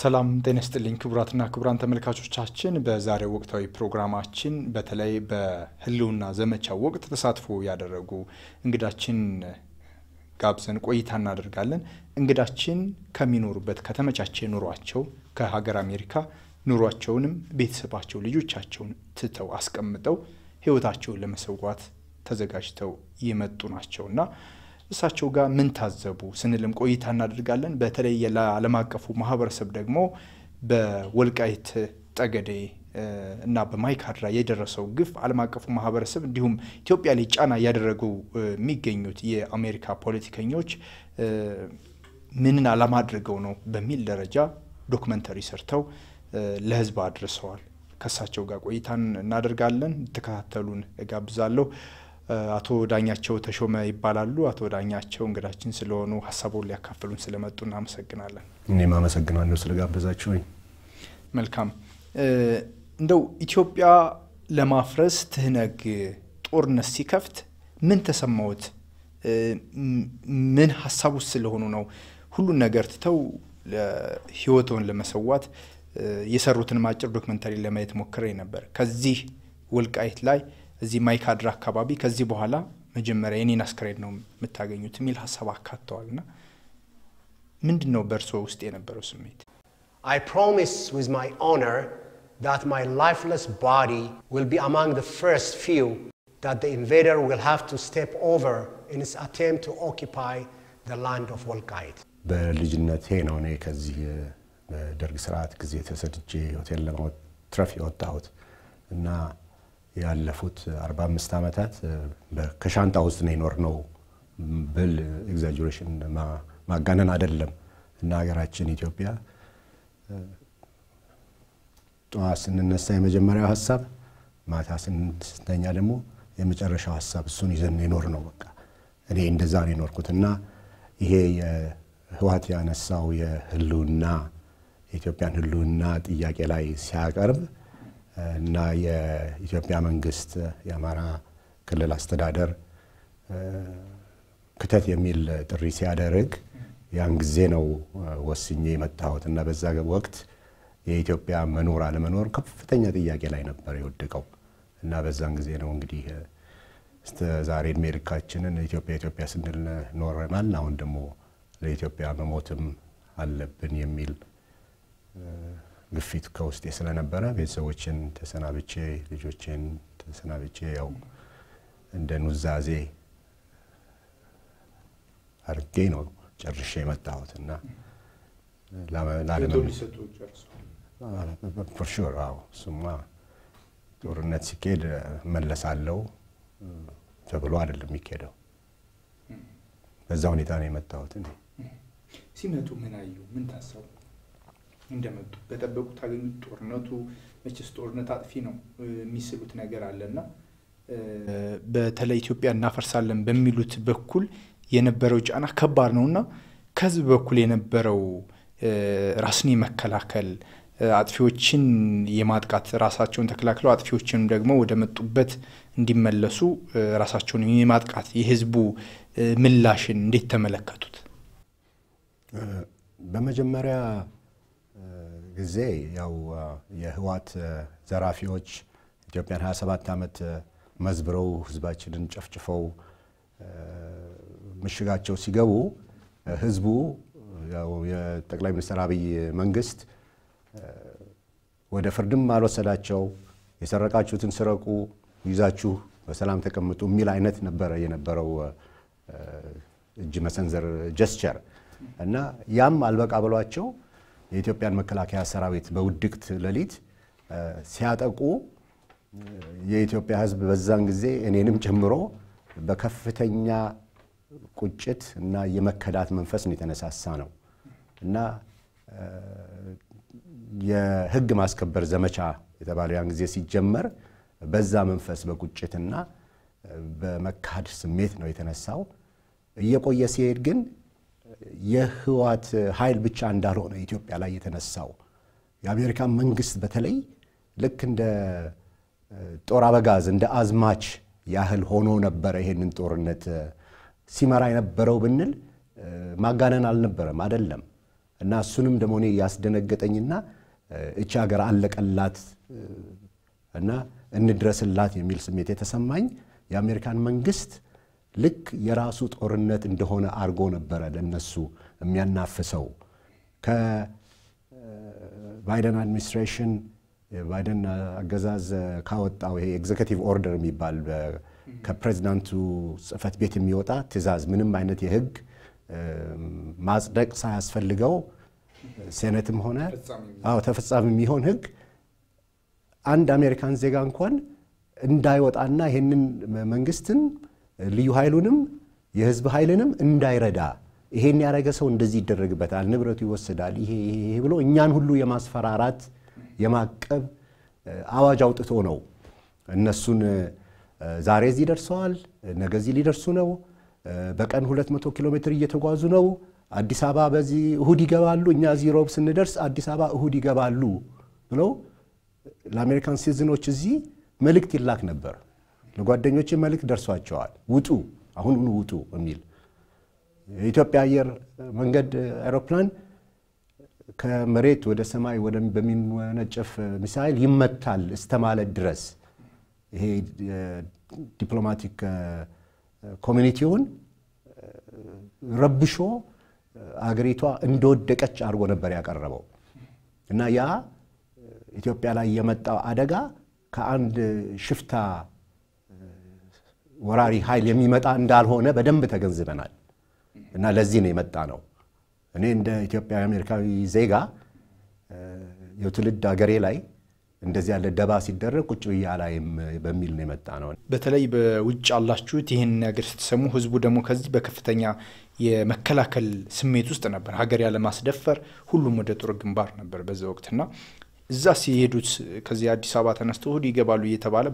ሰላም ጤና ስጥልኝ ክቡራትና ክቡራን ተመልካቾቻችን። በዛሬው ወቅታዊ ፕሮግራማችን በተለይ በህልውና ዘመቻው ወቅት ተሳትፎ ያደረጉ እንግዳችን ጋብዘን ቆይታ እናደርጋለን። እንግዳችን ከሚኖሩበት ከተመቻቸ ኑሯቸው ከሀገር አሜሪካ ኑሯቸውንም ቤተሰባቸው ልጆቻቸውን ትተው አስቀምጠው ህይወታቸውን ለመሰዋት ተዘጋጅተው የመጡ ናቸውና እሳቸው ጋር ምን ታዘቡ ስንልም ቆይታ እናደርጋለን። በተለይ ለዓለም አቀፉ ማህበረሰብ ደግሞ በወልቃይት ጠገዴ እና በማይካድራ የደረሰው ግፍ ዓለም አቀፉ ማህበረሰብ እንዲሁም ኢትዮጵያ ላይ ጫና እያደረጉ የሚገኙት የአሜሪካ ፖለቲከኞች ምንን ዓላማ አድርገው ነው በሚል ደረጃ ዶክመንተሪ ሰርተው ለህዝብ አድርሰዋል። ከእሳቸው ጋር ቆይታን እናደርጋለን። እንድትከታተሉን እጋብዛለሁ። አቶ ዳኛቸው ተሾመ ይባላሉ። አቶ ዳኛቸው እንግዳችን ስለሆኑ ሀሳቡን ሊያካፍሉን ስለመጡ እናመሰግናለን። እኔም አመሰግናለሁ ስለጋበዛችሁኝ። መልካም። እንደው ኢትዮጵያ ለማፍረስ ትህነግ ጦርነት ሲከፍት ምን ተሰማዎት? ምን ሀሳቡ ስለሆኑ ነው ሁሉን ነገር ትተው ህይወትን ለመሰዋት የሰሩትን አጭር ዶክመንታሪ ለማየት ሞክሬ ነበር። ከዚህ ወልቃይት ላይ እዚህ ማይካድራ አካባቢ ከዚህ በኋላ መጀመሪያ የኔን አስክሬን ነው የምታገኙት የሚል ሀሳብ አካተዋል። ና ምንድን ነው በእርስዎ ውስጥ የነበረው ስሜት? I promise with my honor that my lifeless body will be among the first few that the invader will have to step over in his attempt to occupy the land of ወልቃይት። በልጅነቴ ነው እኔ ከዚህ በደርግ ስርዓት ጊዜ ተሰድጄ ሆቴል ለማትረፍ የወጣሁት እና ያለፉት 45 ዓመታት ከሻንጣ ውስጥ ነው የኖርነው ብል ኤግዛጀሬሽን ማጋነን አይደለም እና ሀገራችን ኢትዮጵያ ጠዋት ስንነሳ የመጀመሪያው ሀሳብ፣ ማታ ስንተኛ ደግሞ የመጨረሻው ሀሳብ እሱን ይዘን የኖር ነው። በቃ እኔ እንደዛ ነው የኖርኩት እና ይሄ ህወሓት ያነሳው የህልውና የኢትዮጵያን ህልውና ጥያቄ ላይ ሲያቀርብ እና የኢትዮጵያ መንግስት የአማራ ክልል አስተዳደር ክተት የሚል ጥሪ ሲያደርግ ያን ጊዜ ነው ወስኜ የመጣሁት እና በዛ ወቅት የኢትዮጵያ መኖር አለመኖር ከፍተኛ ጥያቄ ላይ ነበር የወደቀው እና በዛን ጊዜ ነው እንግዲህ እስከ ዛሬ እድሜ ልካችንን ኢትዮጵያ ኢትዮጵያ ስንል ኖረናል። አሁን ደግሞ ለኢትዮጵያ መሞትም አለብን የሚል ግፊት ከውስጤ ስለነበረ ቤተሰቦችን ተሰናብቼ ልጆችን ተሰናብቼ ያው እንደ ኑዛዜ አድርጌ ነው ጨርሼ የመጣሁት እና ፎርሹር አዎ እሱማ ጦርነት ሲኬድ መለሳለው ተብሎ አይደለም የሚካሄደው። በዛ ሁኔታ ነው የመጣሁት። ሲመጡ ምን አዩ? ምን ታሰቡ? እንደመጡ በጠበቁት አገኙት። ጦርነቱ መቼስ ጦርነት አጥፊ ነው የሚስሉት ነገር አለና በተለይ ኢትዮጵያ እናፈርሳለን በሚሉት በኩል የነበረው ጫና ከባድ ነውና ከህዝብ በኩል የነበረው ራስን የመከላከል አጥፊዎችን የማጥቃት ራሳቸውን ተከላክለው አጥፊዎችንም ደግሞ ወደ መጡበት እንዲመለሱ ራሳቸውን የማጥቃት የህዝቡ ምላሽን እንዴት ተመለከቱት? በመጀመሪያ ጊዜ ያው የህዋት ዘራፊዎች ኢትዮጵያን 27 ዓመት መዝብረው ህዝባችንን ጨፍጭፈው ምሽጋቸው ሲገቡ ህዝቡ የጠቅላይ ሚኒስትር አብይ መንግስት ወደ ፍርድም አልወሰዳቸው የሰረቃችሁትን ስረቁ ይዛችሁ በሰላም ተቀምጡ የሚል አይነት ነበረ የነበረው እጅ መሰንዘር ጀስቸር እና ያም አልበቃ ብሏቸው የኢትዮጵያን መከላከያ ሰራዊት በውድቅት ሌሊት ሲያጠቁ የኢትዮጵያ ህዝብ በዛን ጊዜ እኔንም ጨምሮ በከፍተኛ ቁጭት እና የመከዳት መንፈስ ነው የተነሳሳ ነው እና የህግ ማስከበር ዘመቻ የተባለው ያን ጊዜ ሲጀመር በዛ መንፈስ በቁጭትና በመካድ ስሜት ነው የተነሳው። እየቆየ ሲሄድ ግን የህዋት ኃይል ብቻ እንዳልሆነ ኢትዮጵያ ላይ የተነሳው የአሜሪካ መንግስት በተለይ ልክ እንደ ጦር አበጋዝ እንደ አዝማች ያህል ሆኖ ነበረ ይሄንን ጦርነት ሲመራ የነበረው ብንል ማጋነን አልነበረም፣ አደለም እና እሱንም ደግሞ እኔ ያስደነገጠኝና እቺ ሀገር አለቀላት እና እንድረስላት የሚል ስሜት የተሰማኝ የአሜሪካን መንግስት ልክ የራሱ ጦርነት እንደሆነ አድርጎ ነበረ ለነሱ የሚያናፍሰው። ከባይደን አድሚኒስትሬሽን ባይደን አገዛዝ ካወጣው ይሄ ኤግዜኪቲቭ ኦርደር የሚባል ከፕሬዚዳንቱ ጽህፈት ቤት የሚወጣ ትእዛዝ ምንም አይነት የህግ ማጽደቅ ሳያስፈልገው ሴኔትም ሆነ ተፈጻሚ የሚሆን ህግ አንድ አሜሪካን ዜጋ እንኳን እንዳይወጣና ይህንን መንግስትን ልዩ ኃይሉንም የህዝብ ኃይልንም እንዳይረዳ ይሄን ያደረገ ሰው እንደዚህ ይደረግበታል፣ ንብረቱ ይወሰዳል፣ ይሄ ይሄ ብሎ እኛን ሁሉ የማስፈራራት የማቀብ አዋጅ አውጥቶ ነው እነሱን ዛሬ እዚህ ደርሰዋል፣ ነገ እዚህ ሊደርሱ ነው፣ በቀን 200 ኪሎ ሜትር እየተጓዙ ነው፣ አዲስ አበባ በዚህ እሁድ ይገባሉ፣ እኛ እዚህ ሮብ ስንደርስ አዲስ አበባ እሁድ ይገባሉ ብለው ለአሜሪካን ሲዝኖች እዚህ መልእክት ይላክ ነበር። ለጓደኞች መልእክት ደርሷቸዋል። ውጡ፣ አሁኑኑ ውጡ የሚል የኢትዮጵያ አየር መንገድ አውሮፕላን ከመሬት ወደ ሰማይ በሚወነጨፍ ሚሳይል ይመታል እስተማለት ድረስ ይሄ ዲፕሎማቲክ ኮሚኒቲውን ረብሾ አገሪቷ እንደወደቀች አድርጎ ነበር ያቀረበው እና ያ ኢትዮጵያ ላይ የመጣው አደጋ ከአንድ ሽፍታ ወራሪ ኃይል የሚመጣ እንዳልሆነ በደንብ ተገንዝበናል እና ለዚህ ነው የመጣ ነው። እኔ እንደ ኢትዮጵያ አሜሪካዊ ዜጋ የትውልድ ሀገሬ ላይ እንደዚህ ያለ ደባ ሲደረግ ቁጭ ብዬ በሚል ነው የመጣ ነው። በተለይ በውጭ ያላችሁት ይህን ነገር ስትሰሙ ህዝቡ ደግሞ ከዚህ በከፍተኛ የመከላከል ስሜት ውስጥ ነበር። ሀገር ያለማስደፈር ሁሉም ወደ ጦር ግንባር ነበር በዛ ወቅትና እዛ ሲሄዱት ከዚህ አዲስ አበባ ተነስተ እሑድ ይገባሉ እየተባለ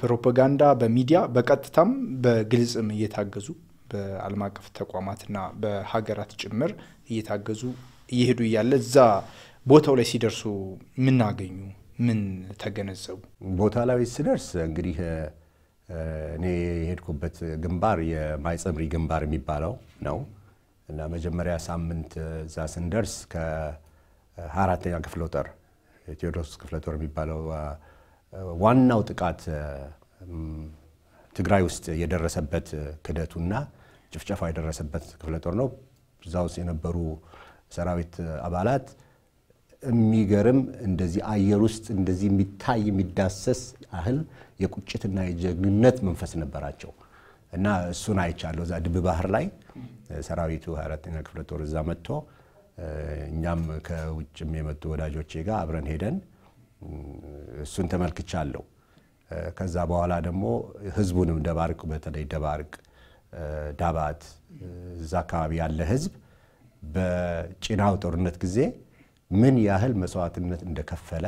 ፕሮፓጋንዳ በሚዲያ በቀጥታም በግልጽም እየታገዙ በዓለም አቀፍ ተቋማትና በሀገራት ጭምር እየታገዙ እየሄዱ እያለ እዛ ቦታው ላይ ሲደርሱ ምን አገኙ? ምን ተገነዘቡ? ቦታ ላይ ሲደርስ እንግዲህ እኔ የሄድኩበት ግንባር የማይጸምሪ ግንባር የሚባለው ነው እና መጀመሪያ ሳምንት እዛ ስንደርስ ከሀያ አራተኛ ክፍለ ጦር ቴዎድሮስ ክፍለ ጦር የሚባለው ዋናው ጥቃት ትግራይ ውስጥ የደረሰበት ክደቱና ጭፍጨፋ የደረሰበት ክፍለ ጦር ነው። እዛ ውስጥ የነበሩ ሰራዊት አባላት የሚገርም እንደዚህ አየር ውስጥ እንደዚህ የሚታይ የሚዳሰስ ያህል የቁጭትና የጀግንነት መንፈስ ነበራቸው እና እሱን አይቻለሁ። እዛ ድብ ባህር ላይ ሰራዊቱ 24 ክፍለ ጦር እዛ መጥቶ እኛም ከውጭም የመጡ ወዳጆቼ ጋር አብረን ሄደን እሱን ተመልክቻለሁ። ከዛ በኋላ ደግሞ ህዝቡንም ደባርቅ በተለይ ደባርቅ፣ ዳባት እዛ አካባቢ ያለ ህዝብ በጭናው ጦርነት ጊዜ ምን ያህል መስዋዕትነት እንደከፈለ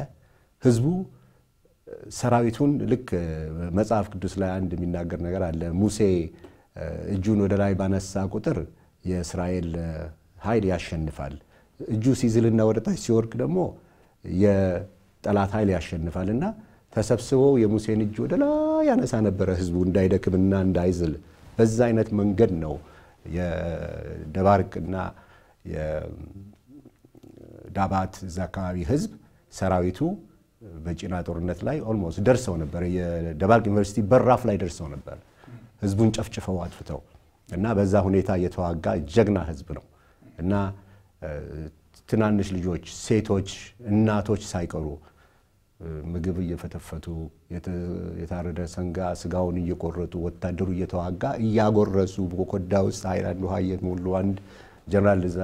ህዝቡ ሰራዊቱን ልክ መጽሐፍ ቅዱስ ላይ አንድ የሚናገር ነገር አለ። ሙሴ እጁን ወደ ላይ ባነሳ ቁጥር የእስራኤል ኃይል ያሸንፋል። እጁ ሲዝልና ወደ ታች ሲወርቅ ደግሞ ጠላት ኃይል ያሸንፋልና ተሰብስቦ የሙሴን እጅ ወደ ላይ ያነሳ ነበረ ህዝቡ እንዳይደክምና እንዳይዝል። በዛ አይነት መንገድ ነው የደባርቅና የዳባት እዛ አካባቢ ህዝብ ሰራዊቱ በጭና ጦርነት ላይ ኦልሞስት ደርሰው ነበር። የደባርቅ ዩኒቨርሲቲ በራፍ ላይ ደርሰው ነበር ህዝቡን ጨፍጭፈው አጥፍተው እና በዛ ሁኔታ የተዋጋ ጀግና ህዝብ ነው እና ትናንሽ ልጆች፣ ሴቶች፣ እናቶች ሳይቀሩ ምግብ እየፈተፈቱ የታረደ ሰንጋ ስጋውን እየቆረጡ ወታደሩ እየተዋጋ እያጎረሱ በኮዳ ውስጥ ሀይላንድ ውሃ እየሞሉ አንድ ጀነራል እዛ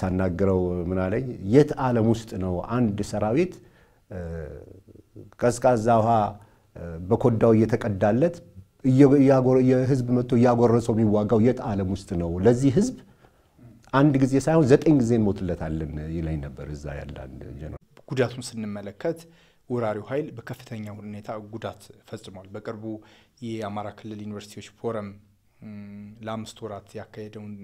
ሳናግረው ምናለኝ የት ዓለም ውስጥ ነው አንድ ሰራዊት ቀዝቃዛ ውሃ በኮዳው እየተቀዳለት የህዝብ መጥቶ እያጎረሰው የሚዋጋው የት ዓለም ውስጥ ነው? ለዚህ ህዝብ አንድ ጊዜ ሳይሆን ዘጠኝ ጊዜ እንሞትለታለን ይለኝ ነበር እዛ ያለ አንድ ጉዳቱን ስንመለከት ወራሪው ኃይል በከፍተኛ ሁኔታ ጉዳት ፈጽሟል። በቅርቡ የአማራ ክልል ዩኒቨርሲቲዎች ፎረም ለአምስት ወራት ያካሄደውን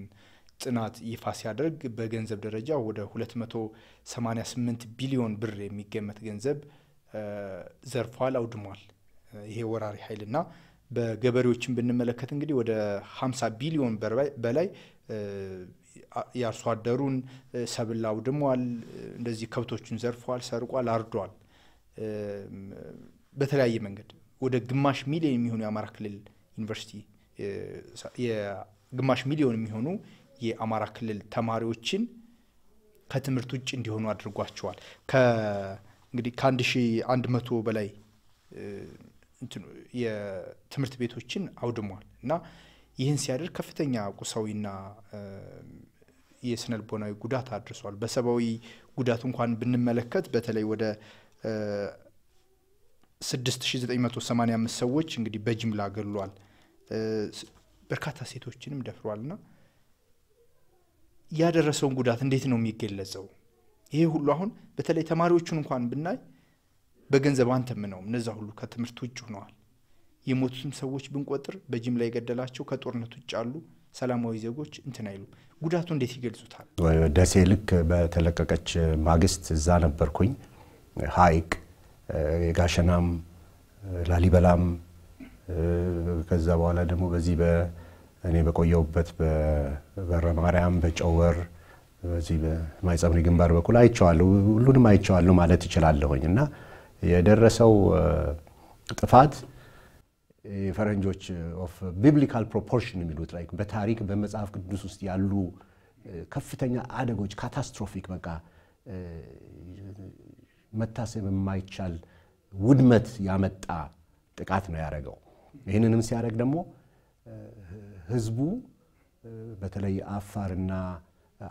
ጥናት ይፋ ሲያደርግ በገንዘብ ደረጃ ወደ 288 ቢሊዮን ብር የሚገመት ገንዘብ ዘርፏል፣ አውድሟል ይሄ ወራሪ ኃይልና በገበሬዎችን ብንመለከት እንግዲህ ወደ 50 ቢሊዮን በላይ የአርሶ አደሩን ሰብል አውድሟል፣ እንደዚህ ከብቶችን ዘርፈዋል፣ ሰርቋል፣ አርዷል። በተለያየ መንገድ ወደ ግማሽ ሚሊዮን የሚሆኑ የአማራ ክልል ዩኒቨርሲቲ ግማሽ ሚሊዮን የሚሆኑ የአማራ ክልል ተማሪዎችን ከትምህርት ውጭ እንዲሆኑ አድርጓቸዋል። እንግዲህ ከአንድ ሺ አንድ መቶ በላይ የትምህርት ቤቶችን አውድሟል እና ይህን ሲያደርግ ከፍተኛ ቁሳዊና የስነ ልቦናዊ ጉዳት አድርሷል። በሰብአዊ ጉዳት እንኳን ብንመለከት በተለይ ወደ 6985 ሰዎች እንግዲህ በጅምላ ገሏል። በርካታ ሴቶችንም ደፍሯልና ያደረሰውን ጉዳት እንዴት ነው የሚገለጸው? ይሄ ሁሉ አሁን በተለይ ተማሪዎቹን እንኳን ብናይ በገንዘብ አንተም ነው እነዛ ሁሉ ከትምህርት ውጭ ሆነዋል። የሞቱትም ሰዎች ብንቆጥር በጅምላ የገደላቸው ከጦርነት ውጭ አሉ። ሰላማዊ ዜጎች እንትን አይሉ። ጉዳቱ እንዴት ይገልጹታል? ደሴ ልክ በተለቀቀች ማግስት እዛ ነበርኩኝ። ሀይቅ የጋሸናም ላሊበላም ከዛ በኋላ ደግሞ በዚህ እኔ በቆየውበት በበረ ማርያም በጨወር በዚህ በማይጸብሪ ግንባር በኩል አይቸዋለሁ። ሁሉንም አይቸዋለሁ ማለት እችላለሁኝ እና የደረሰው ጥፋት የፈረንጆች ኦፍ ቢብሊካል ፕሮፖርሽን የሚሉት ላይክ በታሪክ በመጽሐፍ ቅዱስ ውስጥ ያሉ uh, ከፍተኛ አደጎች ካታስትሮፊክ፣ በቃ uh, መታሰብ የማይቻል ውድመት ያመጣ ጥቃት ነው ያደረገው። ይህንንም ሲያደርግ ደግሞ uh, ህዝቡ በተለይ አፋርና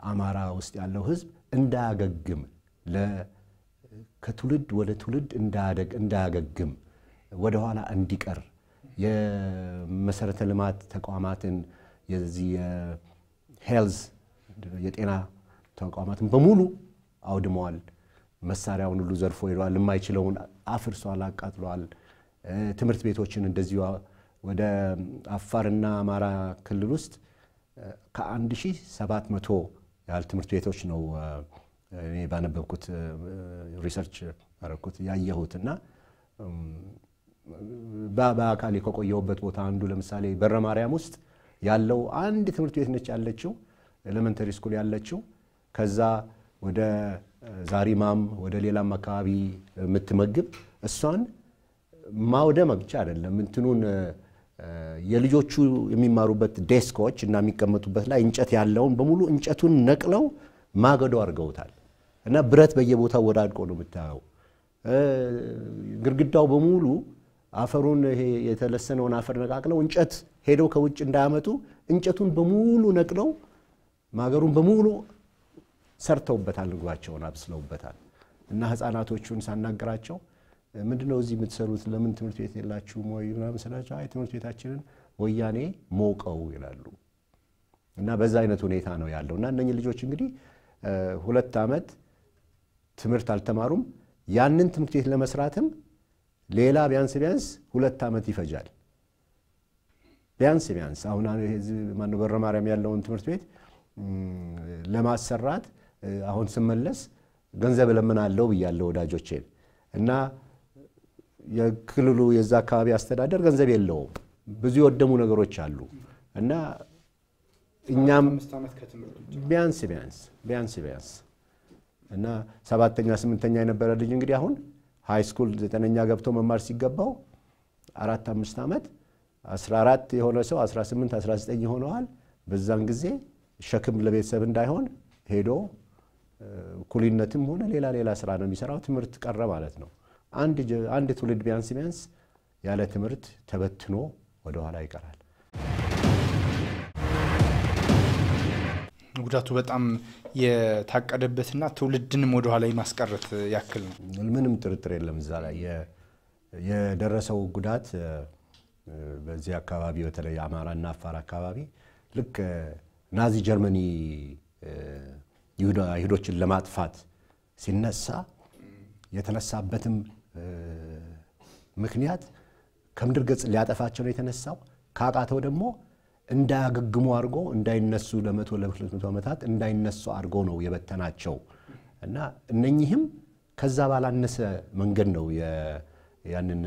አማራ ውስጥ ያለው ህዝብ እንዳያገግም ከትውልድ ወደ ትውልድ እንዳያገግም ወደኋላ እንዲቀር የመሰረተ ልማት ተቋማትን የዚህ የሄልዝ የጤና ተቋማትን በሙሉ አውድመዋል። መሳሪያውን ሁሉ ዘርፎ ሄደዋል። የማይችለውን አፍርሷል፣ አቃጥሏል። ትምህርት ቤቶችን እንደዚሁ ወደ አፋርና አማራ ክልል ውስጥ ከ1700 ያህል ትምህርት ቤቶች ነው እኔ ባነበብኩት ሪሰርች ያረኩት ያየሁት እና በአካል ከቆየውበት ቦታ አንዱ ለምሳሌ በረ ማርያም ውስጥ ያለው አንድ ትምህርት ቤት ነች ያለችው፣ ኤሌመንተሪ ስኩል ያለችው። ከዛ ወደ ዛሪማም ወደ ሌላም አካባቢ የምትመግብ እሷን ማውደ ብቻ አይደለም እንትኑን የልጆቹ የሚማሩበት ዴስኮች እና የሚቀመጡበት ላይ እንጨት ያለውን በሙሉ እንጨቱን ነቅለው ማገዶ አድርገውታል እና ብረት በየቦታው ወዳድቆ ነው የምታየው። ግድግዳው በሙሉ አፈሩን ይሄ የተለሰነውን አፈር ነቃቅለው እንጨት ሄደው ከውጭ እንዳያመጡ እንጨቱን በሙሉ ነቅለው ማገሩን በሙሉ ሰርተውበታል፣ ምግባቸውን አብስለውበታል። እና ህፃናቶቹን ሳናገራቸው ምንድን ነው እዚህ የምትሰሩት? ለምን ትምህርት ቤት የላችሁ? ምናምን ስላቸው አይ ትምህርት ቤታችንን ወያኔ ሞቀው ይላሉ። እና በዛ አይነት ሁኔታ ነው ያለው። እና እነኝህ ልጆች እንግዲህ ሁለት ዓመት ትምህርት አልተማሩም። ያንን ትምህርት ቤት ለመስራትም ሌላ ቢያንስ ቢያንስ ሁለት ዓመት ይፈጃል። ቢያንስ ቢያንስ አሁን ማነው በረ ማርያም ያለውን ትምህርት ቤት ለማሰራት አሁን ስመለስ ገንዘብ እለምናለሁ ብያለሁ ወዳጆቼን እና የክልሉ የዛ አካባቢ አስተዳደር ገንዘብ የለውም። ብዙ የወደሙ ነገሮች አሉ እና እኛም ቢያንስ ቢያንስ ቢያንስ ቢያንስ እና ሰባተኛ ስምንተኛ የነበረ ልጅ እንግዲህ አሁን ሃይ ስኩል ዘጠነኛ ገብቶ መማር ሲገባው አራት አምስት ዓመት 14 የሆነ ሰው 18 19 ሆነዋል። በዛን ጊዜ ሸክም ለቤተሰብ እንዳይሆን ሄዶ ኩሊነትም ሆነ ሌላ ሌላ ስራ ነው የሚሰራው። ትምህርት ቀረ ማለት ነው። አንድ ትውልድ ቢያንስ ቢያንስ ያለ ትምህርት ተበትኖ ወደኋላ ይቀራል። ጉዳቱ በጣም የታቀደበትና ትውልድንም ወደኋላ የማስቀረት ያክል ነው። ምንም ጥርጥር የለም። እዛ ላይ የደረሰው ጉዳት በዚህ አካባቢ በተለይ አማራና አፋር አካባቢ ልክ ናዚ ጀርመኒ አይሁዶችን ለማጥፋት ሲነሳ የተነሳበትም ምክንያት ከምድር ገጽ ሊያጠፋቸው ነው የተነሳው። ካቃተው ደግሞ እንዳያገግሙ አድርጎ እንዳይነሱ ለመቶ ለሁለት መቶ ዓመታት እንዳይነሱ አድርጎ ነው የበተናቸው እና እነኚህም ከዛ ባላነሰ መንገድ ነው ያንን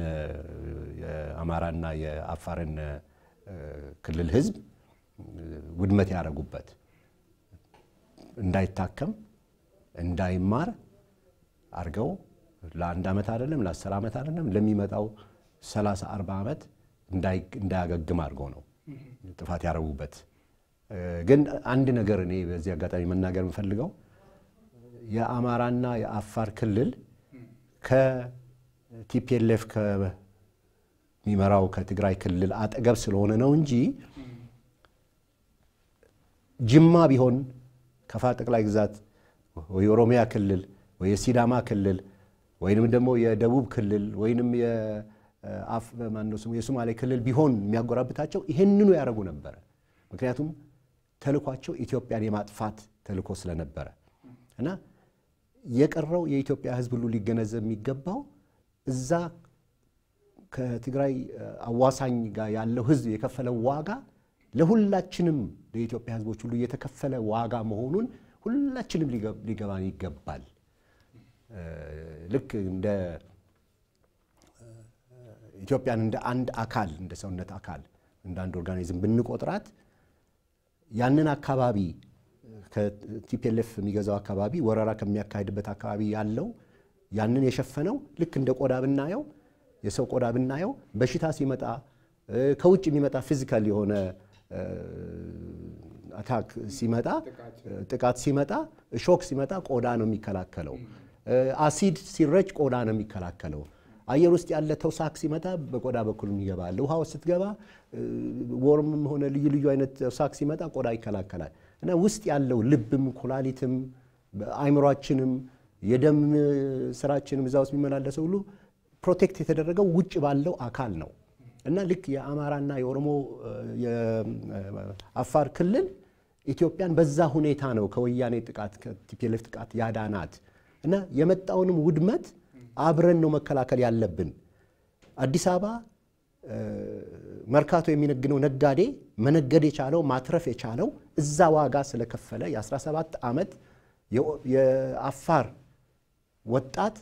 የአማራና የአፋርን ክልል ህዝብ ውድመት ያደረጉበት እንዳይታከም እንዳይማር አድርገው ለአንድ ዓመት አይደለም ለአስር ዓመት አይደለም ለሚመጣው ሰላሳ አርባ ዓመት እንዳያገግም አድርገው ነው ጥፋት ያረጉበት። ግን አንድ ነገር እኔ በዚህ አጋጣሚ መናገር የምፈልገው የአማራና የአፋር ክልል ከቲፒኤልኤፍ ከሚመራው ከትግራይ ክልል አጠገብ ስለሆነ ነው እንጂ ጅማ ቢሆን ከፋ ጠቅላይ ግዛት ወይ የኦሮሚያ ክልል ወይ የሲዳማ ክልል ወይንም ደግሞ የደቡብ ክልል ወይንም አፍ ማነው ስሙ የሶማሌ ክልል ቢሆን የሚያጎራብታቸው ይህንኑ ያደረጉ ነበረ። ምክንያቱም ተልኳቸው ኢትዮጵያን የማጥፋት ተልኮ ስለነበረ እና የቀረው የኢትዮጵያ ሕዝብ ሁሉ ሊገነዘብ የሚገባው እዛ ከትግራይ አዋሳኝ ጋር ያለው ሕዝብ የከፈለው ዋጋ ለሁላችንም ለኢትዮጵያ ሕዝቦች ሁሉ የተከፈለ ዋጋ መሆኑን ሁላችንም ሊገባን ይገባል። ልክ እንደ ኢትዮጵያን እንደ አንድ አካል እንደ ሰውነት አካል እንደ አንድ ኦርጋኒዝም ብንቆጥራት ያንን አካባቢ ከቲፒኤልኤፍ የሚገዛው አካባቢ ወረራ ከሚያካሄድበት አካባቢ ያለው ያንን የሸፈነው ልክ እንደ ቆዳ ብናየው የሰው ቆዳ ብናየው በሽታ ሲመጣ ከውጭ የሚመጣ ፊዚካል የሆነ አታክ ሲመጣ ጥቃት ሲመጣ ሾክ ሲመጣ ቆዳ ነው የሚከላከለው። አሲድ ሲረጭ ቆዳ ነው የሚከላከለው። አየር ውስጥ ያለ ተውሳክ ሲመጣ በቆዳ በኩል ይገባል። ውሃ ውስጥ ስትገባ ወርምም ሆነ ልዩ ልዩ አይነት ተውሳክ ሲመጣ ቆዳ ይከላከላል። እና ውስጥ ያለው ልብም ኩላሊትም አይምሯችንም የደም ስራችንም እዛ ውስጥ የሚመላለሰው ሁሉ ፕሮቴክት የተደረገው ውጭ ባለው አካል ነው እና ልክ የአማራና የኦሮሞ የአፋር ክልል ኢትዮጵያን በዛ ሁኔታ ነው ከወያኔ ጥቃት ከቲፒኤልኤፍ ጥቃት ያዳናት እና የመጣውንም ውድመት አብረን ነው መከላከል ያለብን። አዲስ አበባ መርካቶ የሚነግነው ነጋዴ መነገድ የቻለው ማትረፍ የቻለው እዛ ዋጋ ስለከፈለ የ17 ዓመት የአፋር ወጣት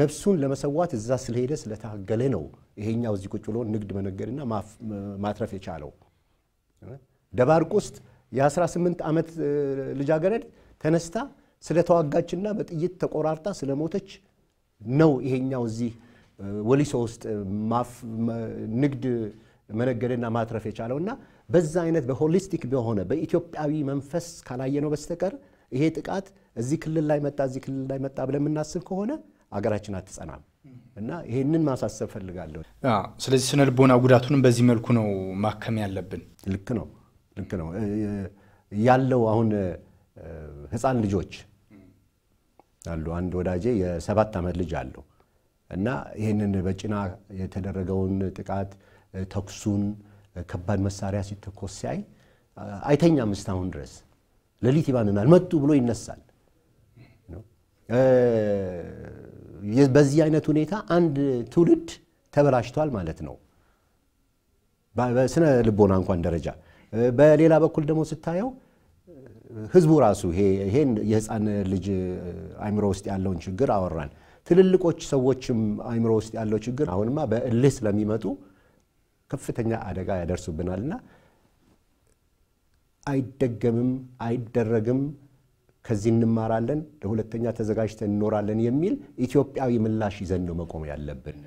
ነፍሱን ለመሰዋት እዛ ስለሄደ ስለታገለ ነው። ይሄኛው እዚህ ቁጭ ብሎ ንግድ መነገድና ማትረፍ የቻለው ደባርቅ ውስጥ የ18 ዓመት ልጃገረድ ተነስታ ስለተዋጋችና በጥይት ተቆራርጣ ስለሞተች ነው ይሄኛው እዚህ ወሊሶ ውስጥ ንግድ መነገድና ማትረፍ የቻለው እና በዛ አይነት በሆሊስቲክ በሆነ በኢትዮጵያዊ መንፈስ ካላየነው በስተቀር ይሄ ጥቃት እዚህ ክልል ላይ መጣ እዚህ ክልል ላይ መጣ ብለን የምናስብ ከሆነ አገራችን አትጸናም እና ይህንን ማሳሰብ ፈልጋለሁ። ስለዚህ ስነ ልቦና ጉዳቱንም በዚህ መልኩ ነው ማከም ያለብን። ልክ ነው፣ ልክ ነው ያለው አሁን ህፃን ልጆች አሉ። አንድ ወዳጄ የሰባት ዓመት ልጅ አለው እና ይህንን በጭና የተደረገውን ጥቃት ተኩሱን ከባድ መሳሪያ ሲተኮስ ሲያይ አይተኛም እስካሁን ድረስ ሌሊት ይባንናል። መጡ ብሎ ይነሳል። በዚህ አይነት ሁኔታ አንድ ትውልድ ተበላሽቷል ማለት ነው። በስነ ልቦና እንኳን ደረጃ በሌላ በኩል ደግሞ ስታየው ህዝቡ ራሱ ይሄን የህፃን ልጅ አይምሮ ውስጥ ያለውን ችግር አወራን። ትልልቆች ሰዎችም አይምሮ ውስጥ ያለው ችግር አሁንማ በእልህ ስለሚመጡ ከፍተኛ አደጋ ያደርሱብናልና አይደገምም፣ አይደረግም፣ ከዚህ እንማራለን፣ ለሁለተኛ ተዘጋጅተን እንኖራለን የሚል ኢትዮጵያዊ ምላሽ ይዘን ነው መቆም ያለብን።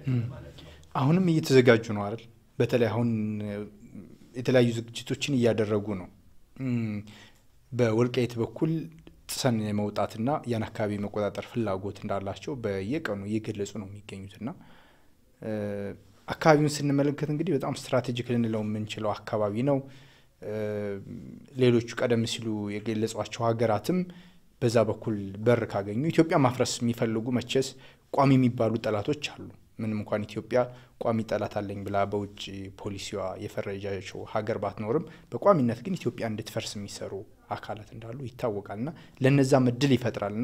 አሁንም እየተዘጋጁ ነው አይደል? በተለይ አሁን የተለያዩ ዝግጅቶችን እያደረጉ ነው። በወልቃይት በኩል ጥሰን የመውጣትና ያን አካባቢ መቆጣጠር ፍላጎት እንዳላቸው በየቀኑ እየገለጹ ነው የሚገኙትና አካባቢውን ስንመለከት እንግዲህ በጣም ስትራቴጂክ ልንለው የምንችለው አካባቢ ነው። ሌሎቹ ቀደም ሲሉ የገለጿቸው ሀገራትም በዛ በኩል በር ካገኙ ኢትዮጵያ ማፍረስ የሚፈልጉ መቼስ ቋሚ የሚባሉ ጠላቶች አሉ። ምንም እንኳን ኢትዮጵያ ቋሚ ጠላት አለኝ ብላ በውጭ ፖሊሲዋ የፈረጃቸው ሀገር ባትኖርም በቋሚነት ግን ኢትዮጵያ እንድትፈርስ የሚሰሩ አካላት እንዳሉ ይታወቃል እና ለነዛም እድል ይፈጥራል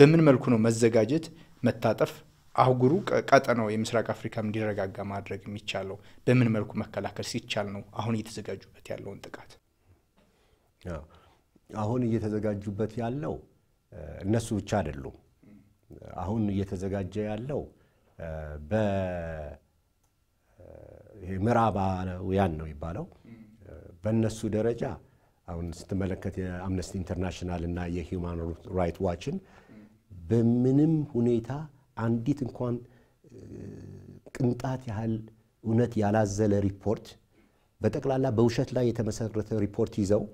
በምን መልኩ ነው መዘጋጀት መታጠፍ አህጉሩ ቀጠናው የምስራቅ አፍሪካ እንዲረጋጋ ማድረግ የሚቻለው በምን መልኩ መከላከል ሲቻል ነው አሁን እየተዘጋጁበት ያለውን ጥቃት አሁን እየተዘጋጁበት ያለው እነሱ ብቻ አይደሉም። አሁን እየተዘጋጀ ያለው በምዕራባውያን ነው የሚባለው በእነሱ ደረጃ አሁን ስትመለከት የአምነስቲ ኢንተርናሽናል እና የሂውማን ራይት ዋችን በምንም ሁኔታ አንዲት እንኳን ቅንጣት ያህል እውነት ያላዘለ ሪፖርት በጠቅላላ በውሸት ላይ የተመሰረተ ሪፖርት ይዘው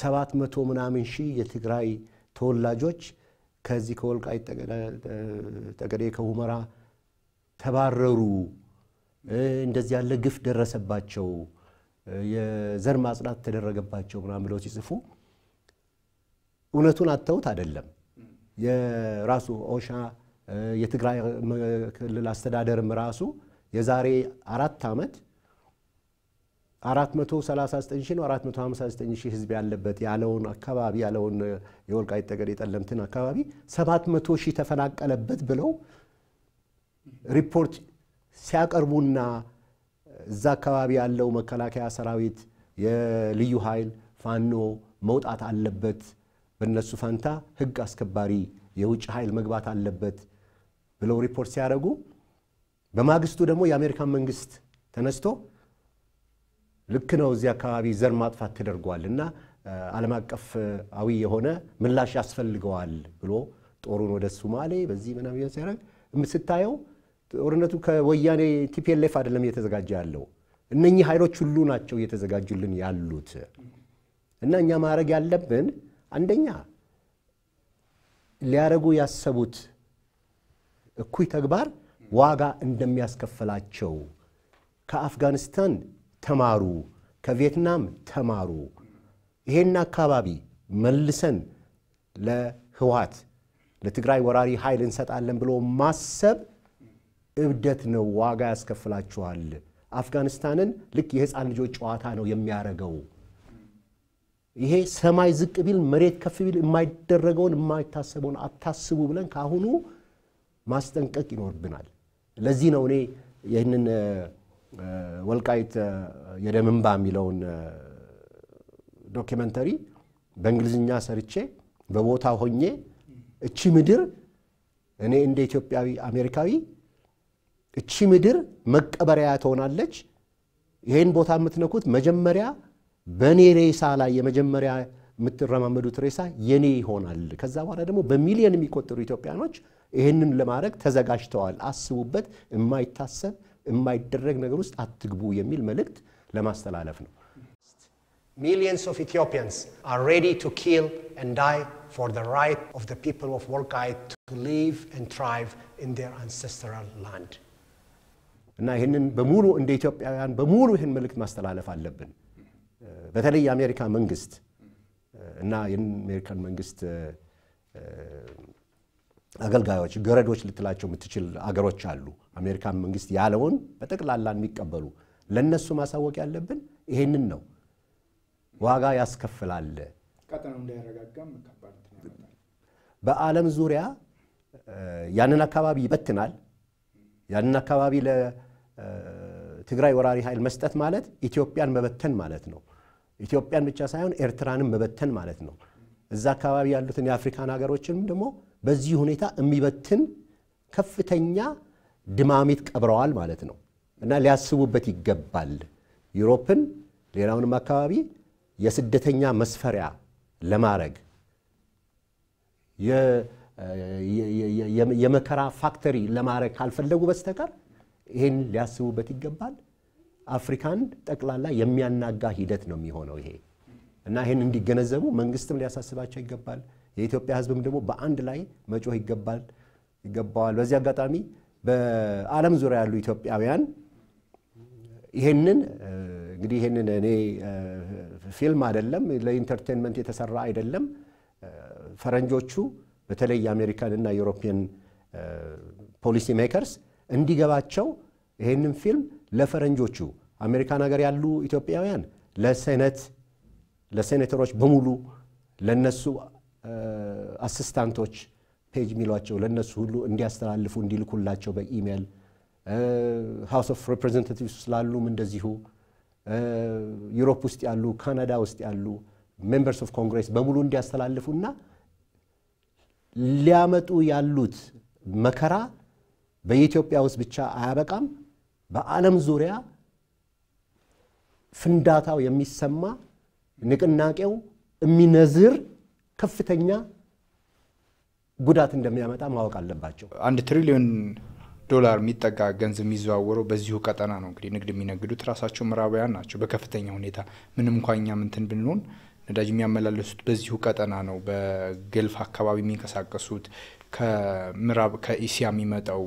ሰባት መቶ ምናምን ሺህ የትግራይ ተወላጆች ከዚህ ከወልቃይት ጠገዴ ከሁመራ ተባረሩ፣ እንደዚህ ያለ ግፍ ደረሰባቸው የዘር ማጽዳት ተደረገባቸው ምናምን ብለው ሲጽፉ እውነቱን አተውት አይደለም። የራሱ ኦሻ የትግራይ ክልል አስተዳደርም ራሱ የዛሬ አራት ዓመት 439 ሺህ ነው 459 ሺህ ህዝብ ያለበት ያለውን አካባቢ ያለውን የወልቃይት ጠገዴ የጠለምትን አካባቢ 700 ሺህ ተፈናቀለበት ብለው ሪፖርት ሲያቀርቡና እዛ አካባቢ ያለው መከላከያ ሰራዊት፣ የልዩ ኃይል፣ ፋኖ መውጣት አለበት፣ በነሱ ፈንታ ህግ አስከባሪ የውጭ ኃይል መግባት አለበት ብለው ሪፖርት ሲያደርጉ በማግስቱ ደግሞ የአሜሪካን መንግስት ተነስቶ ልክ ነው እዚህ አካባቢ ዘር ማጥፋት ተደርጓል እና ዓለም አቀፋዊ የሆነ ምላሽ ያስፈልገዋል ብሎ ጦሩን ወደ ሶማሌ በዚህ ምናምን ሲያደርግ ስታየው ጦርነቱ ከወያኔ ቲፒኤልኤፍ አይደለም እየተዘጋጀ ያለው። እነኚህ ኃይሎች ሁሉ ናቸው እየተዘጋጁልን ያሉት እና እኛ ማድረግ ያለብን አንደኛ ሊያደርጉ ያሰቡት እኩይ ተግባር ዋጋ እንደሚያስከፍላቸው ከአፍጋኒስታን ተማሩ፣ ከቪየትናም ተማሩ። ይሄን አካባቢ መልሰን ለህወሓት ለትግራይ ወራሪ ኃይል እንሰጣለን ብሎ ማሰብ እብደት ነው፣ ዋጋ ያስከፍላችኋል። አፍጋኒስታንን ልክ የህፃን ልጆች ጨዋታ ነው የሚያደርገው። ይሄ ሰማይ ዝቅ ቢል መሬት ከፍ ቢል የማይደረገውን የማይታሰበውን አታስቡ ብለን ከአሁኑ ማስጠንቀቅ ይኖርብናል። ለዚህ ነው እኔ ይህንን ወልቃይት የደም እንባ የሚለውን ዶኪመንተሪ በእንግሊዝኛ ሰርቼ በቦታ ሆኜ እቺ ምድር እኔ እንደ ኢትዮጵያዊ አሜሪካዊ እቺ ምድር መቀበሪያ ትሆናለች። ይህን ቦታ የምትነኩት መጀመሪያ በእኔ ሬሳ ላይ የመጀመሪያ የምትረማመዱት ሬሳ የኔ ይሆናል። ከዛ በኋላ ደግሞ በሚሊዮን የሚቆጠሩ ኢትዮጵያኖች ይህንን ለማድረግ ተዘጋጅተዋል። አስቡበት። የማይታሰብ የማይደረግ ነገር ውስጥ አትግቡ የሚል መልእክት ለማስተላለፍ ነው። Millions of Ethiopians are ready to kill and die for the right of the people of Workai to live and thrive in their ancestral land. እና ይህንን በሙሉ እንደ ኢትዮጵያውያን በሙሉ ይህን መልእክት ማስተላለፍ አለብን። በተለይ የአሜሪካ መንግስት እና የአሜሪካን መንግስት አገልጋዮች ገረዶች ልትላቸው የምትችል አገሮች አሉ። አሜሪካን መንግስት ያለውን በጠቅላላ የሚቀበሉ ለነሱ ማሳወቅ ያለብን ይሄንን ነው። ዋጋ ያስከፍላል። በዓለም ዙሪያ ያንን አካባቢ ይበትናል። ያንን አካባቢ ለትግራይ ወራሪ ኃይል መስጠት ማለት ኢትዮጵያን መበተን ማለት ነው። ኢትዮጵያን ብቻ ሳይሆን ኤርትራንም መበተን ማለት ነው። እዛ አካባቢ ያሉትን የአፍሪካን ሀገሮችንም ደግሞ በዚህ ሁኔታ የሚበትን ከፍተኛ ድማሚት ቀብረዋል ማለት ነው እና ሊያስቡበት ይገባል። ዩሮፕን ሌላውንም አካባቢ የስደተኛ መስፈሪያ ለማድረግ የመከራ ፋክተሪ ለማድረግ ካልፈለጉ በስተቀር ይህን ሊያስቡበት ይገባል። አፍሪካን ጠቅላላ የሚያናጋ ሂደት ነው የሚሆነው ይሄ እና ይህን እንዲገነዘቡ መንግስትም ሊያሳስባቸው ይገባል። የኢትዮጵያ ሕዝብም ደግሞ በአንድ ላይ መጮህ ይገባል ይገባዋል። በዚህ አጋጣሚ በዓለም ዙሪያ ያሉ ኢትዮጵያውያን ይህንን እንግዲህ ይህንን እኔ ፊልም አይደለም ለኢንተርቴንመንት የተሰራ አይደለም ፈረንጆቹ በተለይ የአሜሪካን እና የዩሮፒያን ፖሊሲ ሜከርስ እንዲገባቸው ይህንን ፊልም ለፈረንጆቹ አሜሪካን ሀገር ያሉ ኢትዮጵያውያን ለሴኔት ለሴኔተሮች በሙሉ ለነሱ አሲስታንቶች ፔጅ የሚሏቸው ለነሱ ሁሉ እንዲያስተላልፉ እንዲልኩላቸው በኢሜል ሃውስ ኦፍ ሪፕሬዘንታቲቭስ ስላሉም እንደዚሁ ዩሮፕ ውስጥ ያሉ ካናዳ ውስጥ ያሉ ሜምበርስ ኦፍ ኮንግሬስ በሙሉ እንዲያስተላልፉና ሊያመጡ ያሉት መከራ በኢትዮጵያ ውስጥ ብቻ አያበቃም። በዓለም ዙሪያ ፍንዳታው የሚሰማ ንቅናቄው የሚነዝር ከፍተኛ ጉዳት እንደሚያመጣ ማወቅ አለባቸው። አንድ ትሪሊዮን ዶላር የሚጠጋ ገንዘብ የሚዘዋወረው በዚሁ ቀጠና ነው። እንግዲህ ንግድ የሚነግዱት ራሳቸው ምዕራባውያን ናቸው በከፍተኛ ሁኔታ ምንም እንኳ እኛም እንትን ብንሆን ነዳጅ የሚያመላለሱት በዚሁ ቀጠና ነው። በገልፍ አካባቢ የሚንቀሳቀሱት ከምዕራብ ከኢሲያ የሚመጣው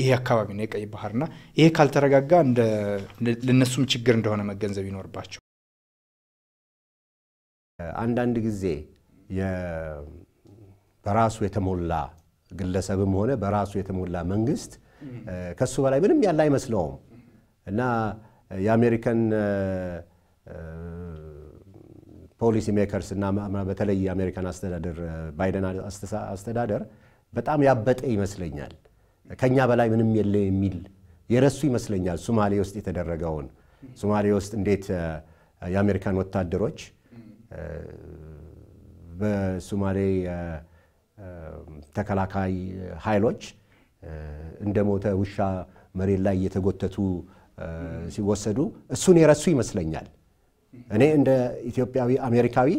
ይሄ አካባቢ ነው የቀይ ባህርና ይሄ ካልተረጋጋ ለነሱም ችግር እንደሆነ መገንዘብ ይኖርባቸው። አንዳንድ ጊዜ በራሱ የተሞላ ግለሰብም ሆነ በራሱ የተሞላ መንግስት ከሱ በላይ ምንም ያለ አይመስለውም እና የአሜሪካን ፖሊሲ ሜከርስ እና በተለይ የአሜሪካን አስተዳደር ባይደን አስተዳደር በጣም ያበጠ ይመስለኛል። ከኛ በላይ ምንም የለ የሚል የረሱ ይመስለኛል። ሶማሌ ውስጥ የተደረገውን ሶማሌ ውስጥ እንዴት የአሜሪካን ወታደሮች በሶማሌ ተከላካይ ኃይሎች እንደ ሞተ ውሻ መሬት ላይ እየተጎተቱ ሲወሰዱ እሱን የረሱ ይመስለኛል። እኔ እንደ ኢትዮጵያዊ አሜሪካዊ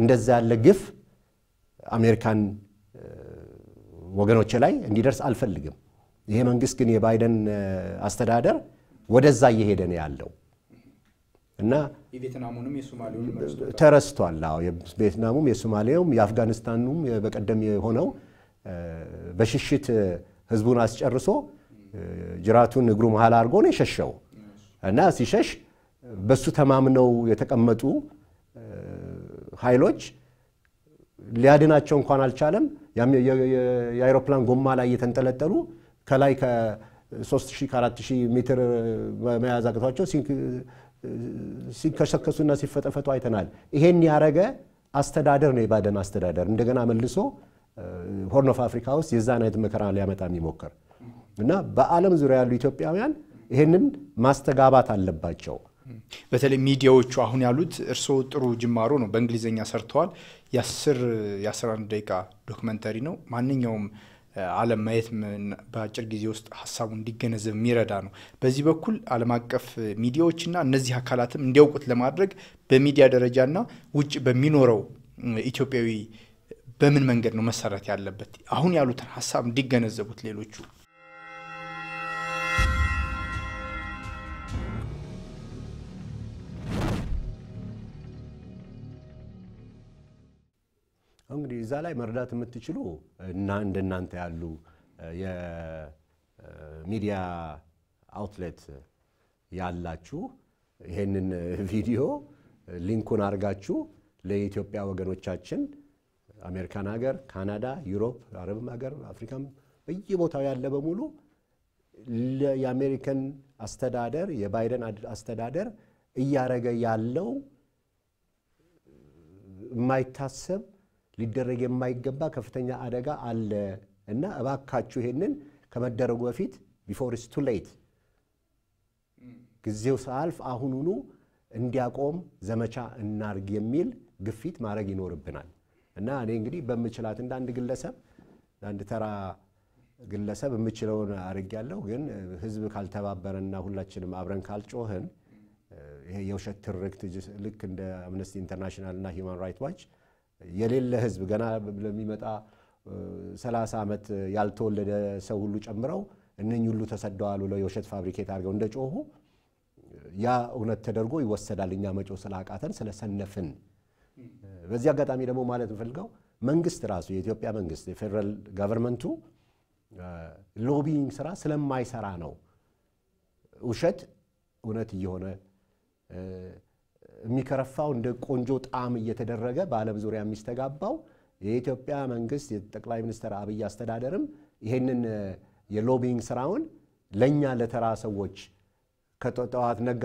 እንደዛ ያለ ግፍ አሜሪካን ወገኖች ላይ እንዲደርስ አልፈልግም። ይሄ መንግስት ግን የባይደን አስተዳደር ወደዛ እየሄደ ነው ያለው እና ተረስቷል። ቪየትናሙም፣ የሶማሌውም፣ የአፍጋኒስታኑም በቀደም የሆነው በሽሽት ህዝቡን አስጨርሶ ጅራቱን እግሩ መሃል አድርጎ ነው የሸሸው እና ሲሸሽ በሱ ተማምነው የተቀመጡ ኃይሎች ሊያድናቸው እንኳን አልቻለም። የአይሮፕላን ጎማ ላይ እየተንጠለጠሉ ከላይ ከ3000 ከ4000 ሜትር መያዝ አቅቷቸው ሲንከሰከሱና ሲፈጠፈጡ አይተናል። ይሄን ያረገ አስተዳደር ነው የባደን አስተዳደር። እንደገና መልሶ ሆርን ኦፍ አፍሪካ ውስጥ የዛን አይነት መከራ ሊያመጣ የሚሞክር እና በዓለም ዙሪያ ያሉ ኢትዮጵያውያን ይህንን ማስተጋባት አለባቸው። በተለይ ሚዲያዎቹ አሁን ያሉት እርስዎ ጥሩ ጅማሮ ነው። በእንግሊዝኛ ሰርተዋል። የአስር የአስራ አንድ ደቂቃ ዶክመንተሪ ነው። ማንኛውም ዓለም ማየት በአጭር ጊዜ ውስጥ ሀሳቡ እንዲገነዘብ የሚረዳ ነው። በዚህ በኩል ዓለም አቀፍ ሚዲያዎችና እነዚህ አካላትም እንዲያውቁት ለማድረግ በሚዲያ ደረጃና ውጭ በሚኖረው ኢትዮጵያዊ በምን መንገድ ነው መሰረት ያለበት? አሁን ያሉትን ሀሳብ እንዲገነዘቡት ሌሎቹ እንግዲህ እዛ ላይ መርዳት የምትችሉ እና እንደናንተ ያሉ የሚዲያ አውትሌት ያላችሁ ይሄንን ቪዲዮ ሊንኩን አድርጋችሁ ለኢትዮጵያ ወገኖቻችን አሜሪካን ሀገር፣ ካናዳ፣ ዩሮፕ፣ አረብም ሀገር፣ አፍሪካም በየቦታው ያለ በሙሉ የአሜሪካን አስተዳደር የባይደን አስተዳደር እያረገ ያለው የማይታሰብ ሊደረግ የማይገባ ከፍተኛ አደጋ አለ እና እባካችሁ ይሄንን ከመደረጉ በፊት ቢፎር ኢትስ ቱ ሌት ጊዜው ሳልፍ አሁኑኑ እንዲያቆም ዘመቻ እናርግ የሚል ግፊት ማድረግ ይኖርብናል እና እኔ እንግዲህ በምችላት እንደ አንድ ግለሰብ አንድ ተራ ግለሰብ የምችለውን አድርጌያለሁ። ግን ህዝብ ካልተባበረና ሁላችንም አብረን ካልጮህን ይሄ የውሸት ትርክት ልክ እንደ አምነስቲ ኢንተርናሽናል እና ሂውማን ራይት ዋች የሌለ ህዝብ ገና ለሚመጣ 30 ዓመት ያልተወለደ ሰው ሁሉ ጨምረው እነኝ ሁሉ ተሰደዋል ብለው የውሸት ፋብሪኬት አድርገው እንደ ጮሁ ያ እውነት ተደርጎ ይወሰዳል። እኛ መጮ ስለአቃተን ስለሰነፍን። በዚህ አጋጣሚ ደግሞ ማለት የምፈልገው መንግስት ራሱ የኢትዮጵያ መንግስት የፌዴራል ገቨርንመንቱ ሎቢንግ ስራ ስለማይሰራ ነው ውሸት እውነት እየሆነ የሚከረፋው እንደ ቆንጆ ጣዕም እየተደረገ በዓለም ዙሪያ የሚስተጋባው የኢትዮጵያ መንግስት የጠቅላይ ሚኒስትር አብይ አስተዳደርም ይህንን የሎቢንግ ስራውን ለእኛ ለተራ ሰዎች ከጠዋት ነጋ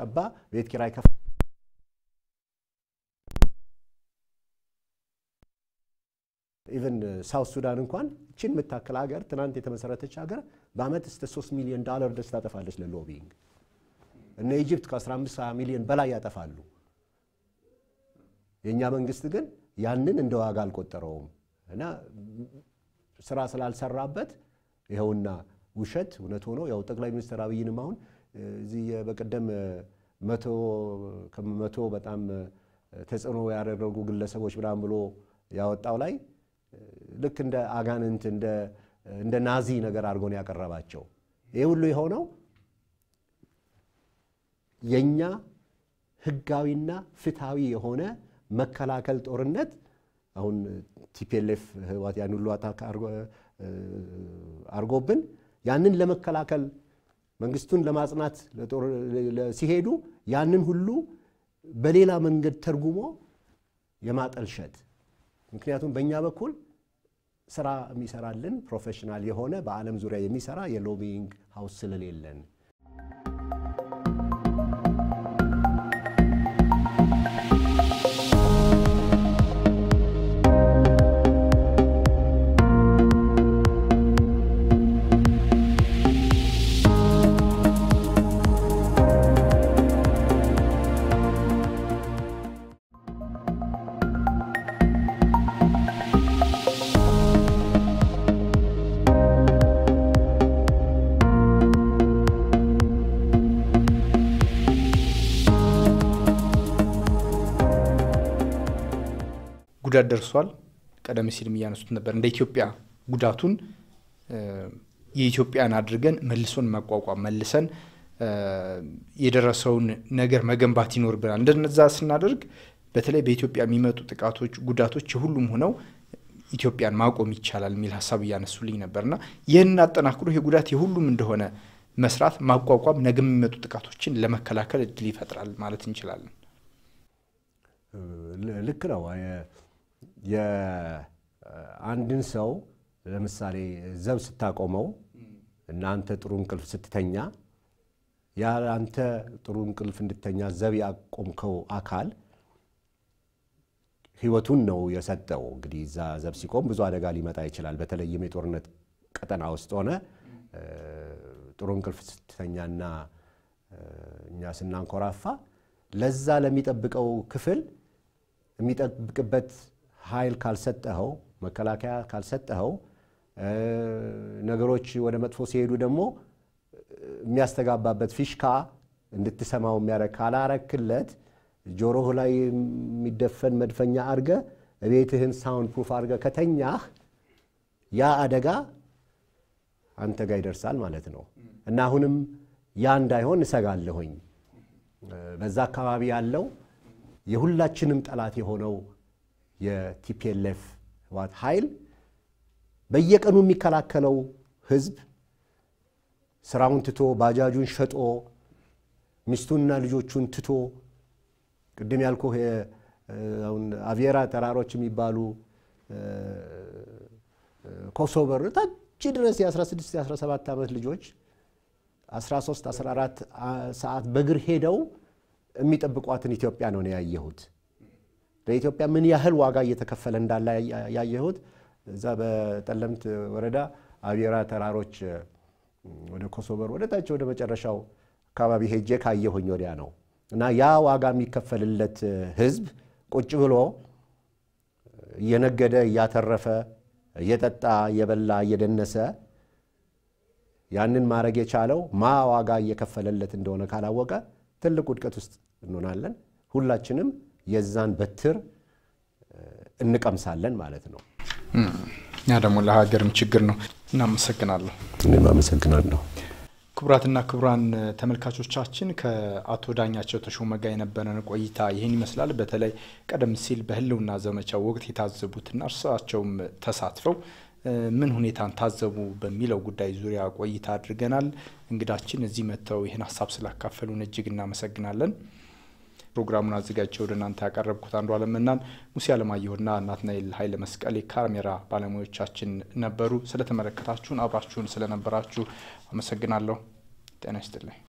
ጠባ ቤት ኪራይ ከፍ ኢቨን ሳውት ሱዳን እንኳን ችን የምታክል ሀገር ትናንት የተመሰረተች ሀገር በአመት እስከ ሶስት ሚሊዮን ዶላር ድረስ ታጠፋለች ለሎቢንግ። እነ ኢጅፕት ከ15 ሚሊዮን በላይ ያጠፋሉ። የእኛ መንግስት ግን ያንን እንደ ዋጋ አልቆጠረውም እና ስራ ስላልሰራበት ይኸውና ውሸት እውነት ሆኖ ያው ጠቅላይ ሚኒስትር አብይንም አሁን እዚህ በቀደም መቶ በጣም ተጽዕኖ ያደረጉ ግለሰቦች ምናምን ብሎ ያወጣው ላይ ልክ እንደ አጋንንት እንደ ናዚ ነገር አድርጎን ያቀረባቸው። ይህ ሁሉ የሆነው የእኛ ህጋዊና ፍትሐዊ የሆነ መከላከል ጦርነት አሁን ቲፒኤልኤፍ ህወሓት ያን ሁሉ አታክ አርጎብን ያንን ለመከላከል መንግስቱን ለማጽናት ሲሄዱ ያንን ሁሉ በሌላ መንገድ ተርጉሞ የማጠልሸት ምክንያቱም በእኛ በኩል ስራ የሚሰራልን ፕሮፌሽናል የሆነ በዓለም ዙሪያ የሚሰራ የሎቢንግ ሀውስ ስለሌለን ጉዳት ደርሷል። ቀደም ሲል እያነሱት ነበር። እንደ ኢትዮጵያ ጉዳቱን የኢትዮጵያን አድርገን መልሶን መቋቋም መልሰን የደረሰውን ነገር መገንባት ይኖርብናል። እንደነዛ ስናደርግ በተለይ በኢትዮጵያ የሚመጡ ጥቃቶች፣ ጉዳቶች የሁሉም ሆነው ኢትዮጵያን ማቆም ይቻላል የሚል ሀሳብ እያነሱልኝ ና ይህንን አጠናክሮ ይህ ጉዳት የሁሉም እንደሆነ መስራት፣ ማቋቋም ነገ የሚመጡ ጥቃቶችን ለመከላከል እድል ይፈጥራል ማለት እንችላለን። ልክ ነው። አንድን ሰው ለምሳሌ ዘብ ስታቆመው እና አንተ ጥሩ እንቅልፍ ስትተኛ ያ አንተ ጥሩ እንቅልፍ እንድተኛ ዘብ ያቆምከው አካል ህይወቱን ነው የሰጠው። እንግዲህ እዛ ዘብ ሲቆም ብዙ አደጋ ሊመጣ ይችላል። በተለይም የጦርነት ቀጠና ውስጥ ሆነ ጥሩ እንቅልፍ ስትተኛና እኛ ስናንኮራፋ ለዛ ለሚጠብቀው ክፍል የሚጠብቅበት ኃይል ካልሰጠኸው፣ መከላከያ ካልሰጠኸው፣ ነገሮች ወደ መጥፎ ሲሄዱ ደግሞ የሚያስተጋባበት ፊሽካ እንድትሰማው የሚያደርግ ካላረክለት ጆሮህ ላይ የሚደፈን መድፈኛ አድርገ ቤትህን ሳውንድ ፕሩፍ አድርገ ከተኛህ ያ አደጋ አንተ ጋር ይደርሳል ማለት ነው እና አሁንም ያ እንዳይሆን እሰጋለሁኝ። በዛ አካባቢ ያለው የሁላችንም ጠላት የሆነው የቲፒኤልኤፍ ህዋት ኃይል በየቀኑ የሚከላከለው ህዝብ ስራውን ትቶ ባጃጁን ሸጦ ሚስቱንና ልጆቹን ትቶ ቅድም ያልኩ አቪየራ ተራሮች የሚባሉ ኮሶበር ታች ድረስ የ16 17 ዓመት ልጆች 13 14 ሰዓት በእግር ሄደው የሚጠብቋትን ኢትዮጵያ ነው ያየሁት። በኢትዮጵያ ምን ያህል ዋጋ እየተከፈለ እንዳለ ያየሁት እዛ በጠለምት ወረዳ አቤራ ተራሮች ወደ ኮሶበር ወደ ታች ወደ መጨረሻው አካባቢ ሄጄ ካየሁኝ ወዲያ ነው እና ያ ዋጋ የሚከፈልለት ህዝብ ቁጭ ብሎ እየነገደ እያተረፈ እየጠጣ እየበላ እየደነሰ ያንን ማድረግ የቻለው ማ ዋጋ እየከፈለለት እንደሆነ ካላወቀ ትልቅ ውድቀት ውስጥ እንሆናለን ሁላችንም የዛን በትር እንቀምሳለን ማለት ነው። ያ ደግሞ ለሀገርም ችግር ነው። እናመሰግናለሁ። እኔም አመሰግናለሁ። ክቡራትና ክቡራን ተመልካቾቻችን ከአቶ ዳኛቸው ተሾመ ጋር የነበረን ቆይታ ይህን ይመስላል። በተለይ ቀደም ሲል በህልውና ዘመቻው ወቅት የታዘቡትና እርሳቸውም ተሳትፈው ምን ሁኔታን ታዘቡ በሚለው ጉዳይ ዙሪያ ቆይታ አድርገናል። እንግዳችን እዚህ መጥተው ይህን ሀሳብ ስላካፈሉን እጅግ እናመሰግናለን። ፕሮግራሙን አዘጋጀው ወደ እናንተ ያቀረብኩት አንዱ አለምናን ሙሴ አለማየሁና ናትናኤል ኃይለ መስቀል የካሜራ ባለሙያዎቻችን ነበሩ። ስለተመለከታችሁን አብራችሁን ስለነበራችሁ አመሰግናለሁ። ጤና ይስጥልኝ።